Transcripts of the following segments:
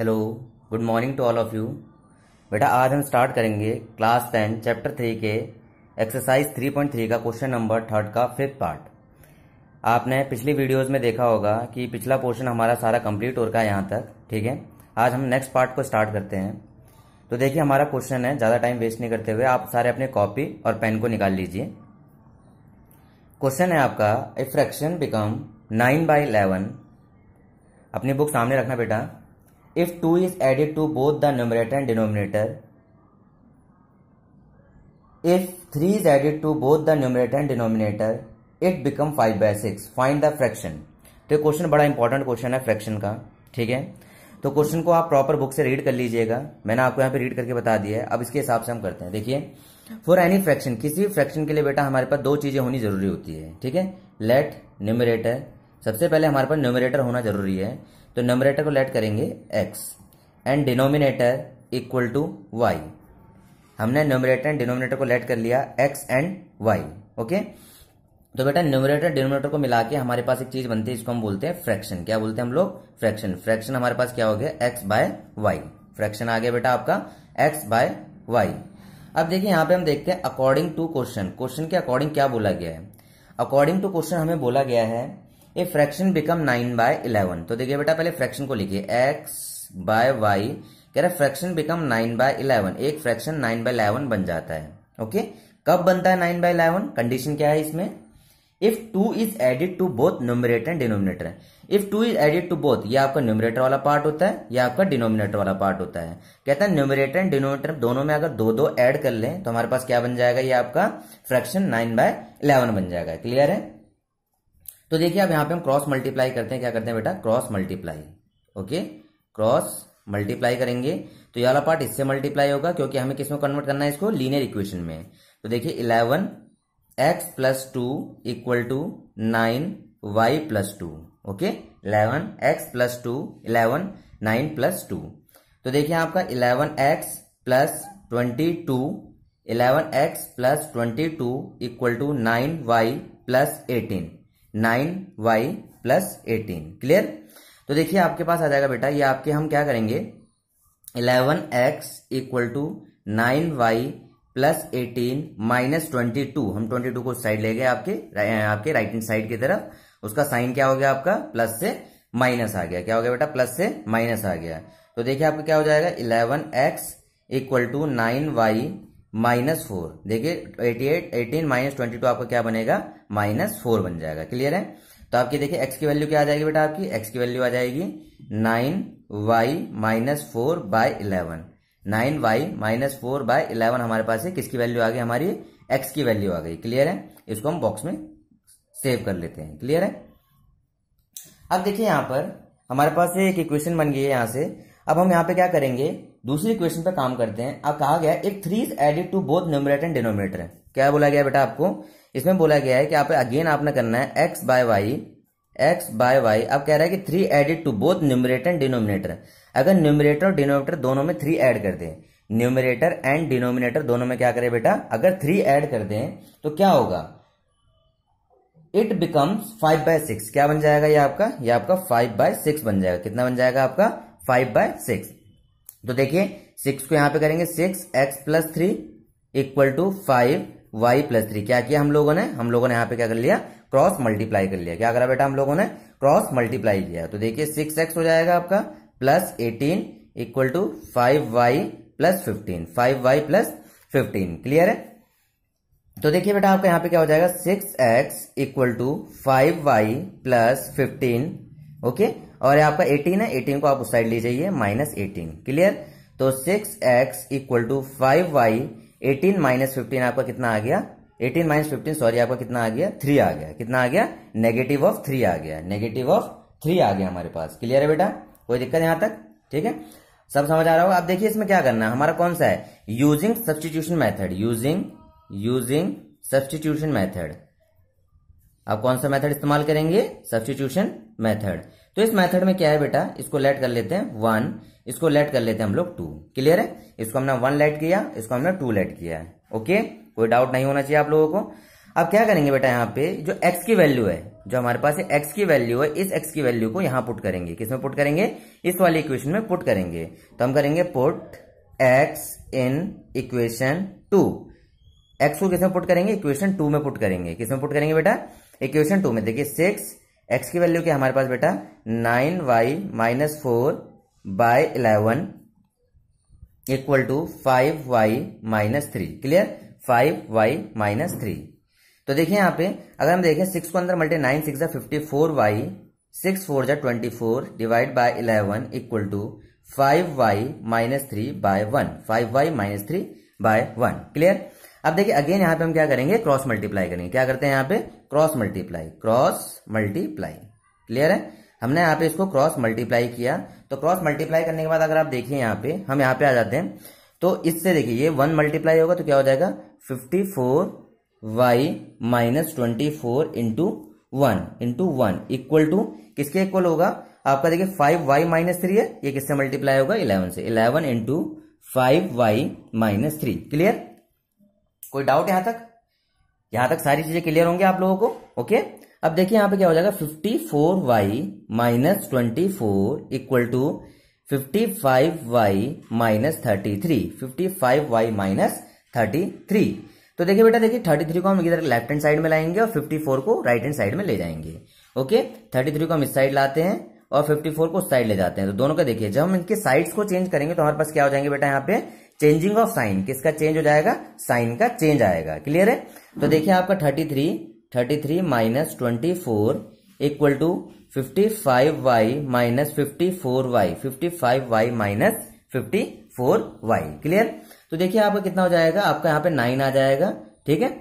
Hello good morning to all of you बेटा आज हम स्टार्ट करेंगे क्लास टेन चैप्टर थ्री के एक्सरसाइज थ्री पॉइंट थ्री का क्वेश्चन नंबर थर्ड का फिफ्थ पार्ट आपने पिछली वीडियोस में देखा होगा कि पिछला पोर्शन हमारा सारा कंप्लीट हो रहा है यहाँ तक ठीक है आज हम नेक्स्ट पार्ट को स्टार्ट करते हैं तो देखिए हमारा क्वेश्चन है ज़्यादा टाइम वेस्ट नहीं करते हुए आप सारे अपने कॉपी और पेन को निकाल लीजिए क्वेश्चन है आपका a fraction become nine by अपनी बुक सामने रखना बेटा if 2 is added to both the numerator and denominator if 3 is added to both the numerator and denominator it become five by six find the fraction तो question बड़ा important question है fraction का ठीक है तो क्वेश्चन को आप proper book से रीड कर लीजिएगा मैंने आपको यहाँ पे रीड करके बता दिया है अब इसके हिसाब से हम करते हैं देखिए फॉर एनी फ्रैक्शन किसी भी फ्रैक्शन के लिए बेटा हमारे पास दो चीजें होनी जरूरी होती है ठीक है लेट न्यूमरेटर सबसे पहले हमारे पास न्यूमरेटर होना जरूरी है तो नंबरेटर को लेट करेंगे X and denominator equal to Y हमने न्यूमरेटर एंड डिनोमिनेटर को लेट कर लिया एक्स एंड वाई ओके तो बेटा न्यूमरेटर डिनोमिनेटर को मिला के हमारे पास एक चीज बनती है इसको हम बोलते हैं फ्रैक्शन क्या बोलते हैं हम लोग फ्रैक्शन फ्रैक्शन हमारे पास क्या हो गया एक्स बाय वाई फ्रैक्शन आ गया बेटा आपका एक्स बाय वाई अब देखिए यहां पे हम देखते हैं अकॉर्डिंग टू क्वेश्चन क्वेश्चन के अकॉर्डिंग क्या बोला गया है अकॉर्डिंग टू क्वेश्चन हमें बोला गया है a fraction become nine by eleven तो देखिए बेटा पहले फ्रैक्शन को लिखिए एक्स बाय वाई कह रहा है fraction become nine by eleven एक फ्रैक्शन नाइन बाय इलेवन बन जाता है ओके कब बनता है नाइन बाय इलेवन कंडीशन क्या है इसमें if two is added to both numerator and denominator if two is added to both ये आपका न्यूमिनेटर वाला पार्ट होता है या आपका डिनोमिनेटर वाला पार्ट होता है कहता है न्यूमिनेटर एंड डिनोमिनेटर दोनों में अगर दो दो एड कर ले तो हमारे पास क्या बन जाएगा ये आपका फ्रैक्शन नाइन बाय इलेवन बन जाएगा क्लियर है तो देखिए अब यहां पे हम क्रॉस मल्टीप्लाई करते हैं क्या करते हैं बेटा cross multiply okay cross multiply करेंगे तो ये वाला पार्ट इससे मल्टीप्लाई होगा क्योंकि हमें किस में कन्वर्ट करना है इसको लीनियर इक्वेशन में तो देखिए eleven X plus two equal to nine Y plus two okay eleven X plus two eleven nine plus two तो देखिए आपका eleven X plus twenty two eleven X plus twenty two equal to nine Y plus eighteen nine Y plus eighteen clear तो देखिए आपके पास आ जाएगा बेटा ये आपके हम क्या करेंगे eleven X equal to nine Y plus eighteen minus twenty two हम ट्वेंटी टू को साइड ले गए आपके आपके राइट हैंड साइड की तरफ उसका साइन क्या हो गया आपका प्लस से माइनस आ गया क्या हो गया बेटा प्लस से माइनस आ गया तो देखिए आपका क्या हो जाएगा eleven X equal to nine Y minus four देखिए eighty eight eighteen minus twenty two आपका क्या बनेगा माइनस फोर बन जाएगा क्लियर है तो आपकी देखिए एक्स की वैल्यू क्या आ जाएगी बेटा आपकी एक्स की वैल्यू आ जाएगी nine Y minus four by eleven nine Y minus four by eleven हमारे पास है किसकी वैल्यू आ गई हमारी एक्स की वैल्यू आ गई क्लियर है इसको हम बॉक्स में सेव कर लेते हैं क्लियर है अब देखिए यहां पर हमारे पास एक इक्वेशन बन गई है यहाँ से अब हम यहाँ पे क्या करेंगे दूसरी क्वेश्चन पे काम करते हैं अब कहा गया एक three is added to both numerator and denominator क्या बोला गया बेटा आपको इसमें बोला गया है कि आप अगेन आपने करना है x by Y X by Y अब कह रहा है कि three added to both numerator and denominator अगर न्यूमरेटर और डिनोमिनेटर दोनों में थ्री एड कर दें न्यूमरेटर एंड डिनोमिनेटर दोनों में क्या करें बेटा अगर थ्री एड कर दें तो क्या होगा it becomes five by six क्या बन जाएगा ये आपका ये आपका फाइव बाय सिक्स बन जाएगा कितना बन जाएगा आपका फाइव बाय सिक्स तो देखिए सिक्स को यहां पे करेंगे six x plus three equal to five y plus three क्या किया हम लोगों ने हम लोगों ने यहां पे क्या कर लिया क्रॉस मल्टीप्लाई कर लिया क्या करा बेटा हम लोगों ने क्रॉस मल्टीप्लाई किया तो देखिए सिक्स एक्स हो जाएगा आपका plus eighteen equal to five y plus fifteen five y plus fifteen clear है तो देखिए बेटा आपका यहाँ पे क्या हो जाएगा six x equal to five y plus fifteen okay और ये आपका एटीन है एटीन को आप उस साइड ले जाइए माइनस एटीन क्लियर तो six x equal to five y eighteen minus fifteen आपका कितना आ गया एटीन माइनस फिफ्टीन सॉरी आपका कितना आ गया थ्री आ गया कितना आ गया नेगेटिव ऑफ थ्री आ गया नेगेटिव ऑफ थ्री आ गया हमारे पास क्लियर है बेटा कोई दिक्कत यहां तक ठीक है सब समझ आ रहा होगा आप देखिए इसमें क्या करना है हमारा कौन सा है using substitution method using using substitution method आप कौन सा मेथड इस्तेमाल करेंगे सब्सटीट्यूशन मेथड तो इस मेथड में क्या है बेटा इसको लेट कर लेते हैं वन इसको लेट कर लेते हैं हम लोग टू क्लियर है इसको हमने वन लेट किया इसको हमने टू लेट किया ओके कोई डाउट नहीं होना चाहिए आप लोगों को अब क्या करेंगे बेटा यहाँ पे जो x की वैल्यू है जो हमारे पास एक्स x की वैल्यू है इस x की वैल्यू को यहाँ पुट करेंगे किस में पुट करेंगे इस वाली इक्वेशन में पुट करेंगे तो हम करेंगे put x in equation two x को किस में पुट करेंगे इक्वेशन टू में पुट करेंगे किस में पुट करेंगे बेटा इक्वेशन टू में देखिए सिक्स एक्स की वैल्यू क्या हमारे पास बेटा nine Y minus four by eleven equal to five y minus three clear five y minus three तो देखिए यहाँ पे अगर हम देखें सिक्स को अंदर multi nine six fifty four y six four जा twenty four divide by eleven equal to five y minus three by one five y minus three by one clear अब देखिए अगेन यहां पे हम क्या करेंगे क्रॉस मल्टीप्लाई करेंगे क्या करते हैं यहां पे cross multiply cross multiply clear है हमने यहां पे इसको क्रॉस मल्टीप्लाई किया तो क्रॉस मल्टीप्लाई करने के बाद अगर आप देखिए यहां पे हम यहां पे आ जाते हैं तो इससे देखिए ये वन मल्टीप्लाई होगा तो क्या हो जाएगा fifty four y minus twenty four into one into one equal to किसके इक्वल होगा आपका देखिए फाइव वाई माइनस थ्री है ये किससे मल्टीप्लाई होगा इलेवन से eleven into five y minus three clear कोई डाउट यहां तक यहां तक सारी चीजें क्लियर होंगी आप लोगों को ओके अब देखिए यहां पे क्या हो जाएगा fifty four y minus twenty four equal to fifty five y minus thirty three fifty five y minus thirty three तो देखिए बेटा देखिए थर्टी थ्री को हम इधर लेफ्ट हैंड साइड में लाएंगे और फिफ्टी फोर को राइट हैंड साइड में ले जाएंगे ओके थर्टी थ्री को हम इस साइड लाते हैं और फिफ्टी फोर को साइड ले जाते हैं तो दोनों का देखिए जब हम इनके साइड्स को चेंज करेंगे तो हमारे पास क्या हो जाएंगे बेटा यहाँ पे चेंजिंग ऑफ साइन किसका चेंज हो जाएगा साइन का चेंज आएगा क्लियर है तो हम्म। देखिए आपका thirty three thirty three minus twenty four equal to fifty five y minus fifty four y fifty five y minus fifty four y clear तो देखिए आपका कितना हो जाएगा आपका यहाँ पे नाइन आ जाएगा ठीक है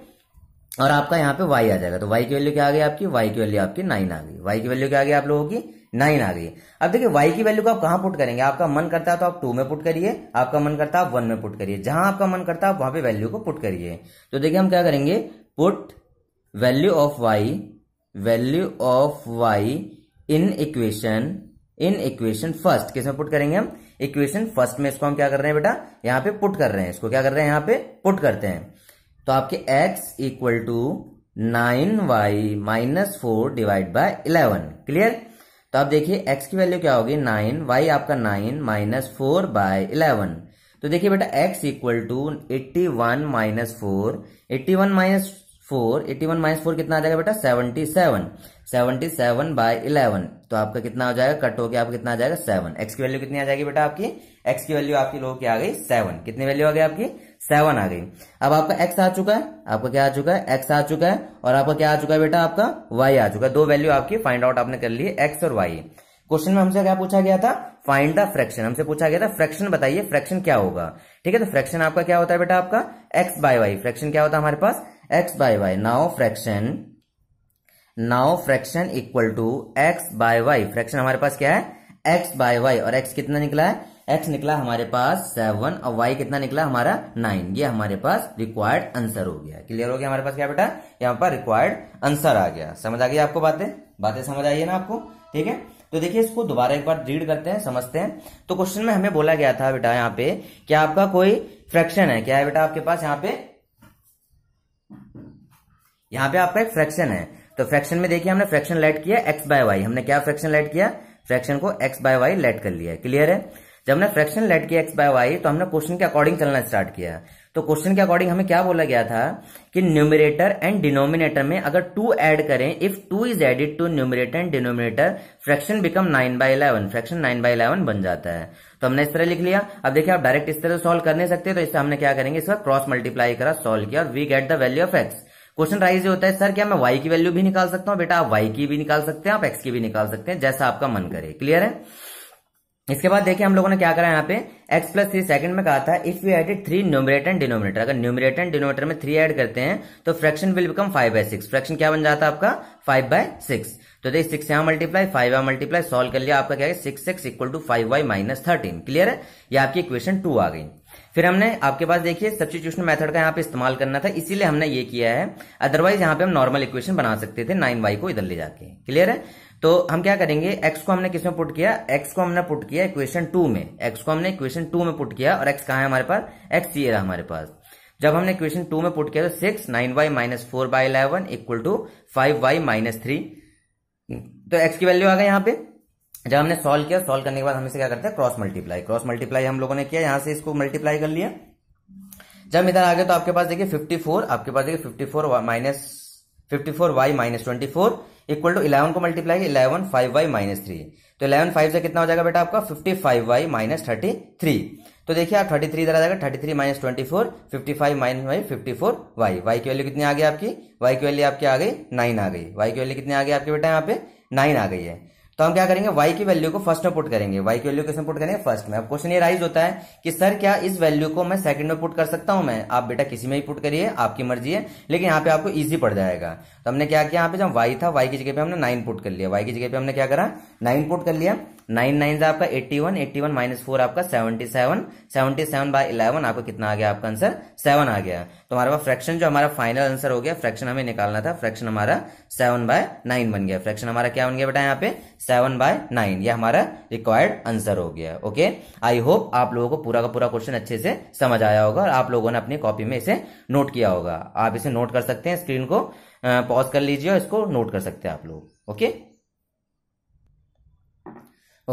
और आपका यहाँ पे वाई आ जाएगा तो वाई की वैल्यू क्या आ गई आपकी वाई की वैल्यू आपकी नाइन आ गई वाई की वैल्यू क्या आ गई आप लोगों की नाइन आ गई अब देखिए वाई की वैल्यू को आप कहां पुट करेंगे आपका मन करता है तो आप टू में पुट करिए आपका मन करता है आप वन में पुट करिए जहां आपका मन करता है आप वहां पे वैल्यू को पुट करिए तो देखिए हम क्या करेंगे put value of y value of y in equation in equation first किसमें पुट करेंगे हम इक्वेशन फर्स्ट में इसको हम क्या कर रहे हैं बेटा यहां पर पुट कर रहे हैं इसको क्या कर रहे हैं यहां पर पुट करते हैं तो आपके x equal to nine Y minus four divide by eleven clear तो आप देखिए एक्स की वैल्यू क्या होगी नाइन वाई आपका nine minus four by eleven तो देखिए बेटा x equal to eighty one minus four eighty one minus four eighty one minus four कितना आ जाएगा बेटा seventy seven seventy seven by eleven तो आपका कितना हो जाएगा कट होकर आपका कितना आ जाएगा सेवन एक्स की वैल्यू कितनी आ जाएगी बेटा आपकी एक्स की वैल्यू आपकी लोगों की आ गई सेवन कितनी वैल्यू आ गई आपकी सेवन आ गई अब आपका एक्स आ चुका है आपका क्या आ चुका है एक्स आ चुका है और आपका क्या आ चुका है बेटा आपका वाई आ चुका है दो वैल्यू आपकी फाइंड आउट आपने कर लिए एक्स और वाई क्वेश्चन में हमसे क्या पूछा गया था फाइंड द फ्रैक्शन हमसे पूछा गया था फ्रैक्शन बताइए फ्रैक्शन क्या होगा ठीक है तो फ्रैक्शन आपका क्या होता है बेटा आपका एक्स बाय वाई फ्रैक्शन क्या होता है हमारे पास x by y now fraction now fraction equal to x by Y fraction हमारे पास क्या है एक्स बाय वाई और एक्स कितना निकला है एक्स निकला हमारे पास सेवन और वाई कितना निकला हमारा नाइन ये हमारे पास रिक्वायर्ड आंसर हो गया क्लियर हो गया हमारे पास क्या बेटा यहाँ पर रिक्वायर्ड आंसर आ गया समझ आ गई आपको बातें बातें समझ आई है ना आपको ठीक है तो देखिए इसको दोबारा एक बार रीड करते हैं समझते हैं तो क्वेश्चन में हमें बोला गया था बेटा यहाँ पे क्या आपका कोई फ्रैक्शन है क्या है बेटा आपके पास यहाँ पे यहाँ पे आपका एक फ्रैक्शन है तो फ्रैक्शन में देखिए हमने फ्रैक्शन लेट किया एक्स बाय वाई हमने क्या फ्रैक्शन लेट किया फ्रैक्शन को एक्स बाय वाई लेट कर लिया क्लियर है जब हमने फ्रैक्शन लेट किया एक्स बाय वाई तो हमने क्वेश्चन के अकॉर्डिंग चलना स्टार्ट किया तो क्वेश्चन के अकॉर्डिंग हमें क्या बोला गया था कि न्यूमिरेटर एंड डिनोमिनेटर में अगर टू ऐड करें if two is added to numerator and denominator fraction become nine by eleven fraction nine by eleven बन जाता है तो हमने इस तरह लिख लिया अब देखिए आप डायरेक्ट इस तरह सोल्व कर नहीं सकते तो इससे हमने क्या करेंगे इसका क्रॉस मल्टीप्लाई करा सोल्व किया और we get the value of x question rise होता है सर क्या मैं वाई की वैल्यू भी निकाल सकता हूँ बेटा आप वाई की भी निकाल सकते हैं आप एक्स की भी निकाल सकते हैं जैसा आपका मन करे क्लियर है इसके बाद देखिए हम लोगों ने क्या करा यहाँ पे x प्लस थ्री सेकंड में कहा था if you added three numerator and denominator अगर न्यूमरेटर एंड डिनोमिनेटर में थ्री ऐड करते हैं तो fraction will become five by six fraction क्या बन जाता है आपका फाइव बाय सिक्स तो देखिए सिक्स यहाँ मल्टीप्लाई फाइव यहाँ मल्टीप्लाई सोल्व कर लिया आपका क्या है six x equal to five y minus thirteen clear है ये आपकी इक्वेशन टू आ गई फिर हमने आपके पास देखिए सब्सिट्यूशन मेथड का यहाँ पे इस्तेमाल करना था इसीलिए हमने ये किया है अदरवाइज यहाँ पे हम नॉर्मल इक्वेशन बना सकते थे नाइन वाई को इधर ले जाके क्लियर है तो हम क्या करेंगे एक्स को हमने किसमें पुट किया एक्स को हमने पुट किया इक्वेशन टू में एक्स को हमने इक्वेशन टू में पुट किया और एक्स कहा है हमारे पास एक्स ये रहा हमारे पास जब हमने इक्वेशन टू में पुट किया तो six nine Y minus four by eleven equal to five y minus three तो एक्स की वैल्यू आ गई यहां पे जब हमने सॉल्व किया सॉल्व करने के बाद हमें क्या करते हैं क्रॉस मल्टीप्लाई क्रॉस मल्टीप्लाई हम लोगों ने किया यहां से इसको मल्टीप्लाई कर लिया जब इधर आ गए तो आपके पास देखिए 54 आपके पास देखिए 54 four minus fifty four y minus twenty four equal to eleven को multiply eleven five y minus three तो इलेवन फाइव से कितना हो जाएगा बेटा आपका fifty five y minus thirty three तो देखिए आप थर्टी थ्री इधर आ जाएगा thirty three minus twenty four fifty five minus y fifty four y y की वैल्यू कितनी आ गई आपकी वाई की वैल्यू आपकी आ गई नाइन आ गई वाई की वैल्यू कितनी आ गई आपकी बेटा यहाँ पे नाइन आ गई है तो हम क्या करेंगे वाई की वैल्यू को फर्स्ट में पुट करेंगे वाई की वैल्यू किसमें पुट करेंगे फर्स्ट में अब क्वेश्चन ये राइज होता है कि सर क्या इस वैल्यू को मैं सेकंड में पुट कर सकता हूं मैं आप बेटा किसी में ही पुट करिए आपकी मर्जी है लेकिन यहाँ पे आपको इजी पड़ जाएगा तो हमने क्या किया यहाँ पे जब वाई था वाई की जगह पे हमने नाइन पुट कर लिया वाई की जगह पे हमने क्या करा नाइन पुट कर लिया नाइन नाइन आपका eighty one eighty one minus four आपका seventy seven seventy seven by eleven आपको कितना आ गया आपका आंसर सेवन आ गया तो हमारे पास फ्रैक्शन जो हमारा फाइनल आंसर हो गया फ्रैक्शन हमें निकालना था फ्रैक्शन हमारा सेवन बाय नाइन बन गया फ्रैक्शन हमारा क्या बन गया बेटा यहाँ पे सेवन बाय नाइन ये हमारा रिक्वायर्ड आंसर हो गया ओके आई होप आप लोगों को पूरा का पूरा क्वेश्चन अच्छे से समझ आया होगा और आप लोगों ने अपनी कॉपी में इसे नोट किया होगा आप इसे नोट कर सकते हैं स्क्रीन को पॉज कर लीजिए और इसको नोट कर सकते हैं आप लोग okay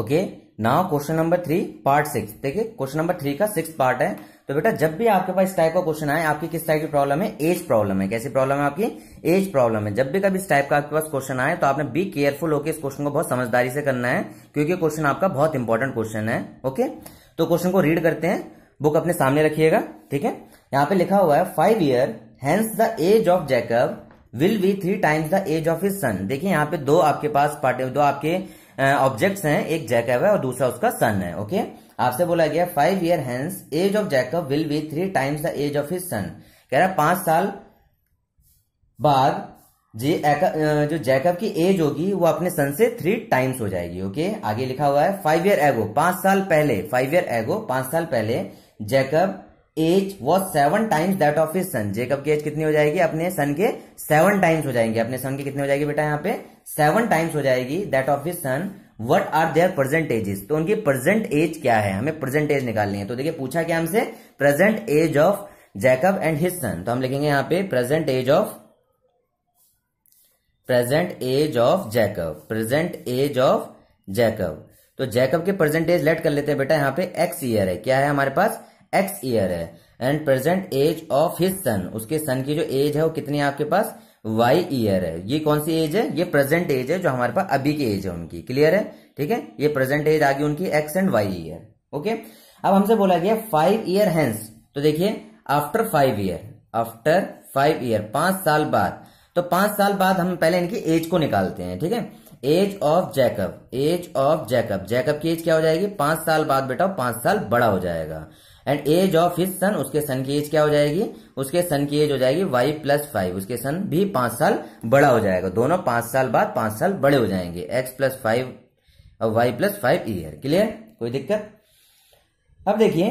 okay now question number three part six देखिए क्वेश्चन नंबर थ्री का सिक्स पार्ट है तो बेटा जब भी आपके पास इस टाइप का क्वेश्चन आए आपकी किस टाइप की प्रॉब्लम है एज प्रॉब्लम है कैसी प्रॉब्लम है आपकी एज प्रॉब्लम है जब भी कभी इस टाइप का आपके पास क्वेश्चन आए तो आपने बी केयरफुल होकर इस क्वेश्चन को बहुत समझदारी से करना है क्योंकि क्वेश्चन आपका बहुत इंपॉर्टेंट क्वेश्चन है ओके तो क्वेश्चन को रीड करते हैं बुक अपने सामने रखिएगा ठीक है यहाँ पे लिखा हुआ है five year hence the age of Jacob will be three times the age of his son देखिए यहाँ पे दो आपके पास पार्टी दो आपके ऑब्जेक्ट्स हैं एक जैकब है और दूसरा उसका सन है ओके आपसे बोला गया five year hence age of Jacob will be three times the age of his son कह रहा है पांच साल बाद जी जो जैकब की एज होगी वो अपने सन से थ्री टाइम्स हो जाएगी ओके आगे लिखा हुआ है फाइव ईयर एगो पांच साल पहले फाइव ईयर एगो पांच साल पहले Jacob age was seven times that of his son Jacob की एज कितनी हो जाएगी अपने सन के सेवन टाइम्स हो जाएंगे अपने सन के कितने हो जाएगी बेटा यहाँ पे सेवन टाइम्स हो जाएगी that of his son what are their present ages तो उनकी प्रेजेंट एज क्या है हमें प्रेजेंट एज निकालनी है तो देखिए पूछा क्या हमसे present age of Jacob and his son तो हम लिखेंगे यहाँ पे present age of present age of Jacob present age of Jacob तो जैकब के प्रेजेंट एज लेट कर लेते हैं बेटा यहाँ पे एक्स ईयर है क्या है हमारे पास एक्स ईयर है and present age of his son उसके सन की जो एज है वो कितनी है आपके पास वाई ईयर है ये कौन सी एज है ये प्रेजेंट एज है जो हमारे पास अभी की एज है उनकी क्लियर है ठीक है ये प्रेजेंट एज आ गई उनकी x and y year okay अब हमसे बोला गया फाइव ईयर हैंस तो देखिए after five year after five year पांच साल बाद तो पांच साल बाद हम पहले इनकी एज को निकालते हैं ठीक है age of Jacob age of Jacob Jacob की एज क्या हो जाएगी पांच साल बाद बेटा पांच साल बड़ा हो जाएगा and age of his son उसके सन की एज क्या हो जाएगी उसके सन की एज हो जाएगी वाई प्लस फाइव उसके सन भी पांच साल बड़ा हो जाएगा दोनों पांच साल बाद पांच साल बड़े हो जाएंगे एक्स प्लस फाइव और y plus five year clear कोई दिक्कत अब देखिए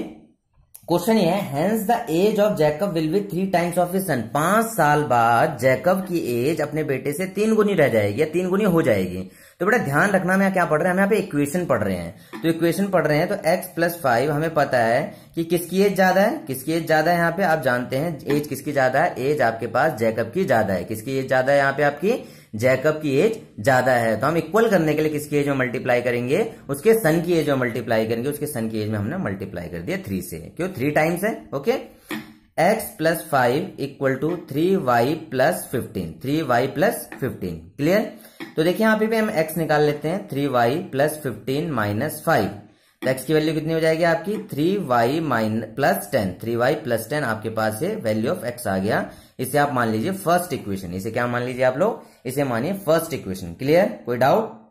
क्वेश्चन ये है hence the age of Jacob will be three times of his son पांच साल बाद जैकब की एज अपने बेटे से तीन गुनी रह जाएगी या तीन गुनी हो जाएगी तो बेटा ध्यान रखना हम क्या पढ़ रहे हैं हम यहाँ पे इक्वेशन पढ़ रहे हैं तो इक्वेशन पढ़ रहे हैं तो x प्लस फाइव हमें पता है कि किसकी एज ज्यादा है किसकी एज ज्यादा है यहाँ पे आप जानते हैं एज किसकी ज्यादा है एज आपके पास जैकब की ज्यादा है किसकी एज ज्यादा है यहाँ पे आपकी जैकब की एज ज्यादा है तो हम इक्वल करने के लिए किसकी एज में मल्टीप्लाई करेंगे उसके सन की एज में मल्टीप्लाई करेंगे उसके सन की एज में हमने मल्टीप्लाई कर दिया थ्री से क्यों थ्री टाइम्स है okay x plus five equal to three y plus fifteen three y plus fifteen clear तो देखिए यहाँ पे भी हम एक्स निकाल लेते हैं three y plus fifteen minus five तो एक्स की वैल्यू कितनी हो जाएगी आपकी three y mine plus ten three y plus ten आपके पास है वैल्यू ऑफ एक्स आ गया इसे आप मान लीजिए फर्स्ट इक्वेशन इसे क्या मान लीजिए आप लोग इसे मानिए फर्स्ट इक्वेशन क्लियर कोई डाउट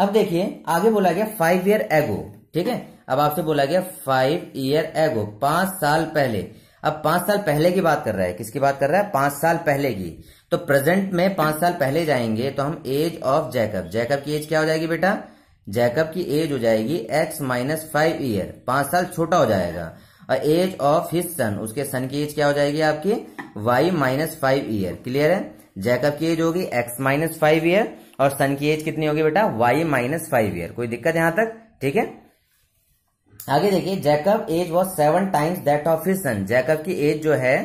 अब देखिए आगे बोला गया फाइव ईयर एगो ठीक है अब आपसे बोला गया फाइव ईयर एगो पांच साल पहले अब पांच साल पहले की बात कर रहा है किसकी बात कर रहा है पांच साल पहले की तो प्रेजेंट में पांच साल पहले जाएंगे तो हम एज ऑफ जैकब जैकब की एज क्या हो जाएगी बेटा जैकब की एज हो जाएगी एक्स माइनस फाइव ईयर पांच साल छोटा हो जाएगा और एज ऑफ हिज सन उसके सन की एज क्या हो जाएगी आपकी y minus five year clear है जैकब की एज होगी एक्स माइनस फाइव ईयर और सन की एज कितनी होगी बेटा वाई माइनस फाइव ईयर कोई दिक्कत यहां तक ठीक है आगे देखिए Jacob age was seven times that of his son Jacob की एज जो है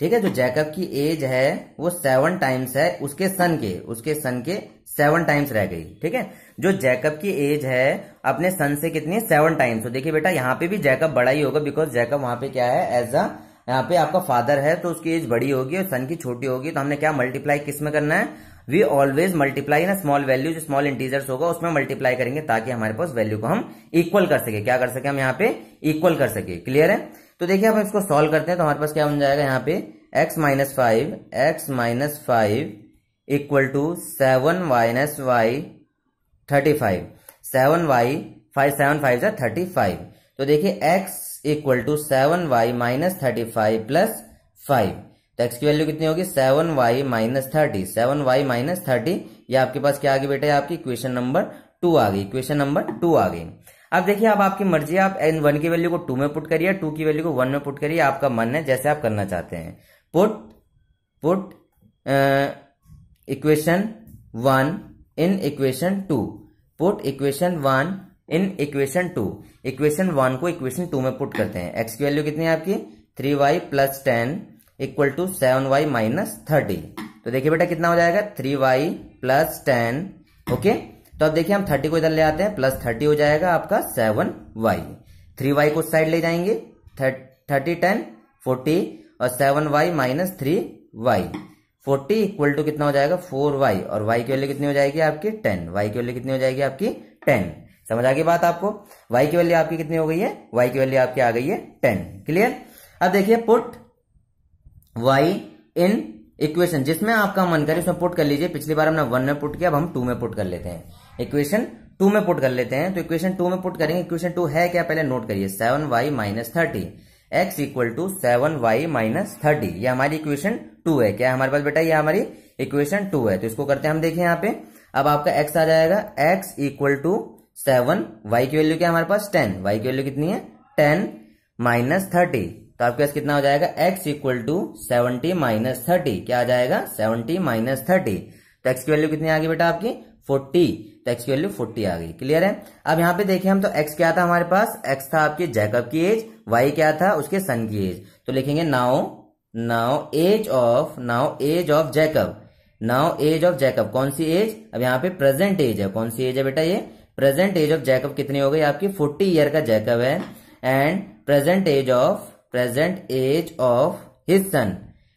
ठीक है जो जैकब की एज है वो सेवन टाइम्स है उसके सन के उसके सन के सेवन टाइम्स रह गई ठीक है जो जैकब की एज है अपने सन से कितनी सेवन टाइम्स तो देखिए बेटा यहाँ पे भी जैकब बड़ा ही होगा बिकॉज जैकब वहां पे क्या है एज अ यहाँ पे आपका फादर है तो उसकी एज बड़ी होगी और सन की छोटी होगी तो हमने क्या मल्टीप्लाई किस में करना है वी ऑलवेज मल्टीप्लाई ना स्मॉल वैल्यू जो स्मॉल इंटीजर्स होगा उसमें मल्टीप्लाई करेंगे ताकि हमारे पास वैल्यू को हम इक्वल कर सके क्या कर सके हम यहाँ पे इक्वल कर सके क्लियर है तो देखिए आप इसको सॉल्व करते हैं तो हमारे पास क्या बन जाएगा यहाँ पे x minus five x minus five equal to seven minus y thirty five seven y five seven five से थर्टी फाइव तो देखिए x equal to seven Y minus thirty five plus five तो एक्स की value कितनी होगी seven Y minus thirty seven Y minus thirty ये आपके पास क्या आ गई बेटा आपकी इक्वेशन नंबर टू आ गई इक्वेशन नंबर टू आ गई अब देखिए अब आपकी मर्जी आप एन वन की वैल्यू को टू में पुट करिए टू की वैल्यू को वन में पुट करिए आपका मन है जैसे आप करना चाहते हैं put put equation one in equation two put equation one in equation two equation one को इक्वेशन टू में पुट करते हैं एक्स की वैल्यू कितनी है आपकी three y plus ten equal to seven Y minus thirty तो देखिए बेटा कितना हो जाएगा three y plus ten okay तो अब देखिए हम थर्टी को इधर ले आते हैं प्लस थर्टी हो जाएगा आपका सेवन वाई थ्री वाई को साइड ले जाएंगे थर्टी टेन फोर्टी और seven Y minus three y forty equal to कितना हो जाएगा फोर वाई और वाई की वैल्यू कितनी हो जाएगी आपकी टेन वाई की वैल्यू कितनी हो जाएगी आपकी टेन समझ आ गई बात आपको वाई की वैल्यू आपकी कितनी हो गई है वाई की वैल्यू आपकी आ गई है टेन क्लियर अब देखिए पुट वाई इन इक्वेशन जिसमें आपका मन करे उसमें पुट कर लीजिए पिछली बार हमने वन में पुट किया अब हम टू में पुट कर लेते हैं इक्वेशन टू में पुट कर लेते हैं तो इक्वेशन टू में पुट करेंगे इक्वेशन टू है क्या पहले नोट करिए seven Y minus thirty x equal to seven Y minus thirty ये हमारी इक्वेशन टू है क्या हमारे पास बेटा ये हमारी इक्वेशन टू है तो इसको करते हैं हम देखें यहाँ पे अब आपका एक्स आ जाएगा x equal to seven y की वैल्यू क्या हमारे पास टेन वाई की वैल्यू कितनी है टेन माइनस थर्टी तो आपके पास कितना हो जाएगा x equal to seventy minus thirty क्या आ जाएगा सेवनटी माइनस थर्टी तो एक्स की वैल्यू कितनी आ गई बेटा आपकी फोर्टी तो एक्स की वैल्यू फोर्टी आ गई क्लियर है अब यहाँ पे देखें हम तो एक्स क्या था हमारे पास एक्स था आपके जैकब की एज वाई क्या था उसके सन की एज तो लिखेंगे now now age of now age of Jacob now age of Jacob कौन सी एज अब यहाँ पे प्रेजेंट एज है कौन सी एज है बेटा ये प्रेजेंट एज ऑफ जैकब कितनी हो गई आपकी फोर्टी ईयर का जैकब है and present age of present age of his son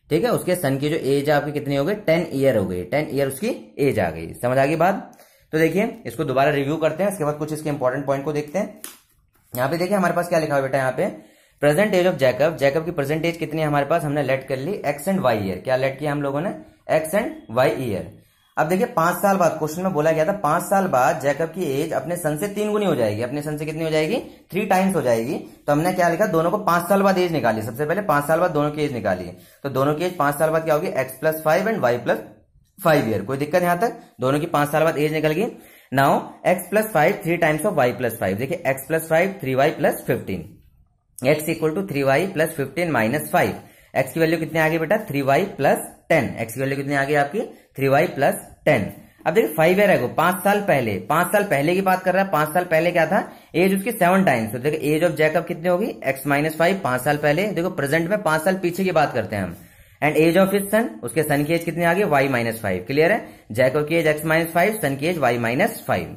ठीक है उसके सन की जो एज आपकी कितनी हो गई टेन ईयर हो गई टेन ईयर उसकी एज आ गई समझ आ गई बात तो देखिए इसको दोबारा रिव्यू करते हैं इसके बाद कुछ इसके इंपॉर्टेंट पॉइंट को देखते हैं यहाँ पे देखिए हमारे पास क्या लिखा हुआ बेटा यहाँ पे present age of Jacob Jacob की प्रेजेंट एज कितनी है हमारे पास हमने लेट कर ली एक्स एंड वाई ईयर क्या लेट किया हम लोगों ने एक्स एंड वाई ईयर अब देखिए पांच साल बाद क्वेश्चन में बोला गया था पांच साल बाद जैकब की एज अपने सन से तीन गुनी हो जाएगी अपने सन से कितनी हो जाएगी थ्री टाइम्स हो जाएगी तो हमने क्या लिखा दोनों को पांच साल बाद एज निकाली सबसे पहले पांच साल बाद दोनों की एज निकाली तो दोनों की एज पांच साल बाद क्या होगी x plus five and y plus five year कोई दिक्कत यहां तक दोनों की पांच साल बाद एज निकल गई now x plus five three times of y plus five देखिए x plus five three y plus fifteen x equal to three y plus fifteen minus five x की वैल्यू कितनी आ गई बेटा three y plus ten x की value कितनी आ गई आपकी थ्री वाई प्लस टेन अब देखिए फाइव ईयर है पांच साल पहले पांच साल पहले की बात कर रहा है पांच साल पहले क्या था एज उसकी सेवन टाइम्स तो देखिए एज ऑफ जैकब कितनी होगी एक्स माइनस फाइव पांच साल पहले देखो प्रेजेंट में पांच साल पीछे की बात करते हैं हम and age of is son उसके सन की एज कितनी आ गई वाई माइनस फाइव क्लियर है जैकब की age x minus five son की age y minus five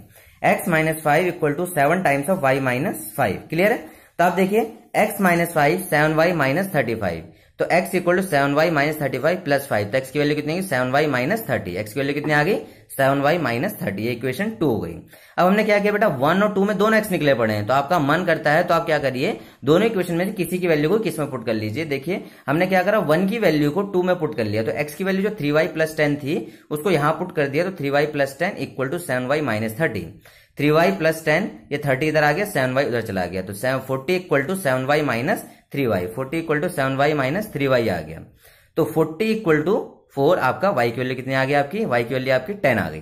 x minus five equal to seven times of y minus five clear है तो आप देखिए x minus five seven Y minus thirty five तो x equal to seven Y minus thirty five plus five तो x की value कितनी seven Y minus thirty X की value कितनी आ गई seven Y minus thirty equation two हो गई अब हमने क्या किया बेटा वन और टू में दोनों एक्स निकले पड़े हैं तो आपका मन करता है तो आप क्या करिए दोनों इक्वेशन में से किसी की वैल्यू को किस में पुट कर लीजिए देखिए हमने क्या करा वन की वैल्यू को टू में पुट कर लिया तो एक्स की वैल्यू जो थ्री वाई प्लस टेन थी उसको यहां पुट कर दिया तो three y plus ten equal to seven Y minus thirty three y plus ten ये थर्टी इधर आ गया सेवन वाई उधर चला गया तो seven forty equal to seven Y minus three y forty equal to seven Y minus three y आ गया तो फोर्टी इक्वल टू फोर आपका वाई की वैल्यू कितनी आ गई आपकी वाई की वैल्यू आपकी टेन आ गई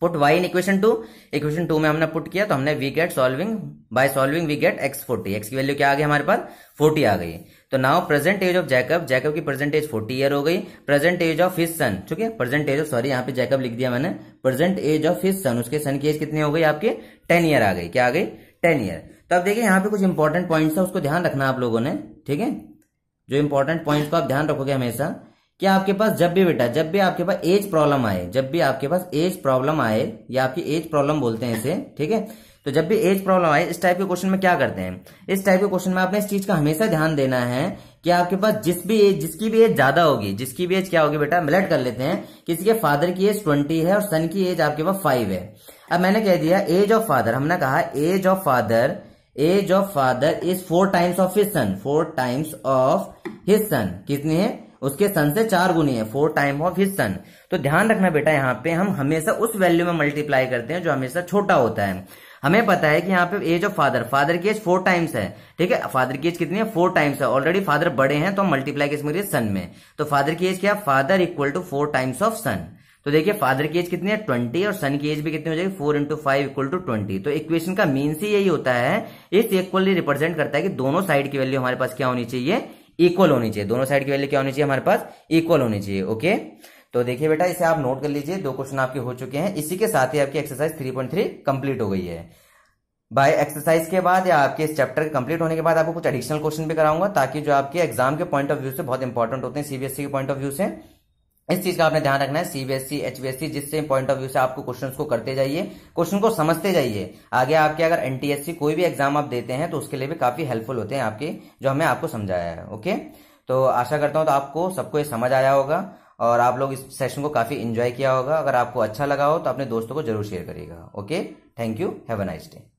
put y in equation two equation two में हमने पुट किया तो हमने we get solving by solving we get x forty x की वैल्यू क्या आ गई हमारे पास फोर्टी आ गई तो now present age of Jacob Jacob की प्रेजेंट एज फोर्टी ईयर हो गई present age of his son ठीक है प्रेजेंट एज ऑफ सॉरी यहाँ पे जैकब लिख दिया मैंने present age of his son उसके सन की एज कितनी हो गई आपकी टेन ईयर आ गई क्या आ गई टेन ईयर तो अब देखिए यहाँ पे कुछ इंपॉर्टेंट पॉइंट्स है उसको ध्यान रखना आप लोगों ने ठीक है जो इंपॉर्टेंट पॉइंट्स को आप ध्यान रखोगे हमेशा कि आपके पास जब भी बेटा जब भी आपके पास एज प्रॉब्लम आए जब भी आपके पास एज प्रॉब्लम आए या आपकी एज प्रॉब्लम बोलते हैं इसे ठीक है तो जब भी एज प्रॉब्लम आए इस टाइप के क्वेश्चन में क्या करते हैं इस टाइप के क्वेश्चन में आपने इस चीज का हमेशा ध्यान देना है कि आपके पास जिस भी एज जिसकी भी एज ज्यादा होगी जिसकी भी एज क्या होगी बेटा मिलेट कर लेते हैं किसी के फादर की एज ट्वेंटी है और सन की एज आपके पास फाइव है अब मैंने कह दिया एज ऑफ फादर हमने कहा age of father age of father is four times of his son four times of his son कितनी है उसके सन से चार गुनी है four time of his son तो ध्यान रखना बेटा यहाँ पे हम हमेशा उस वैल्यू में मल्टीप्लाई करते हैं जो हमेशा छोटा होता है हमें पता है कि यहाँ पे एज ऑफ फादर फादर की एज फोर टाइम्स है ठीक है फादर की एज कितनी है फोर टाइम्स है ऑलरेडी फादर बड़े हैं तो हम मल्टीप्लाई किस सन में तो फादर की एज क्या father equal to four times of son तो देखिए फादर की एज कितनी है ट्वेंटी और सन की एज भी कितनी हो जाएगी four into five equal to twenty तो इक्वेशन का मीन्स ही यही होता है इस इक्वली रिप्रेजेंट करता है कि दोनों साइड की वैल्यू हमारे पास क्या होनी चाहिए इक्वल होनी चाहिए दोनों साइड की वैल्यू क्या होनी चाहिए हमारे पास इक्वल होनी चाहिए ओके तो देखिए बेटा इसे आप नोट कर लीजिए दो क्वेश्चन आपके हो चुके हैं इसी के साथ ही आपकी exercise three point three complete हो गई है बाय एक्सरसाइज के बाद या आपके इस चैप्टर के कंप्लीट होने के बाद आपको कुछ एडिशनल क्वेश्चन भी कराऊंगा ताकि जो आपके एग्जाम के पॉइंट ऑफ व्यू से बहुत इंपॉर्टेंट होते हैं सीबीएसई e के पॉइंट ऑफ व्यू से इस चीज का आपने ध्यान रखना है सीबीएसई एचबीएसई e, e, जिससे पॉइंट ऑफ व्यू से आपको क्वेश्चंस को करते जाइए क्वेश्चन को समझते जाइए आगे आपके अगर एनटीएससी कोई भी एग्जाम आप देते हैं तो उसके लिए भी काफी हेल्पफुल होते हैं आपके जो हमें आपको समझाया है ओके तो आशा करता हूँ तो आपको सबको ये समझ आया होगा और आप लोग इस सेशन को काफी इंजॉय किया होगा अगर आपको अच्छा लगा हो तो अपने दोस्तों को जरूर शेयर करिएगा okay thank you have a nice day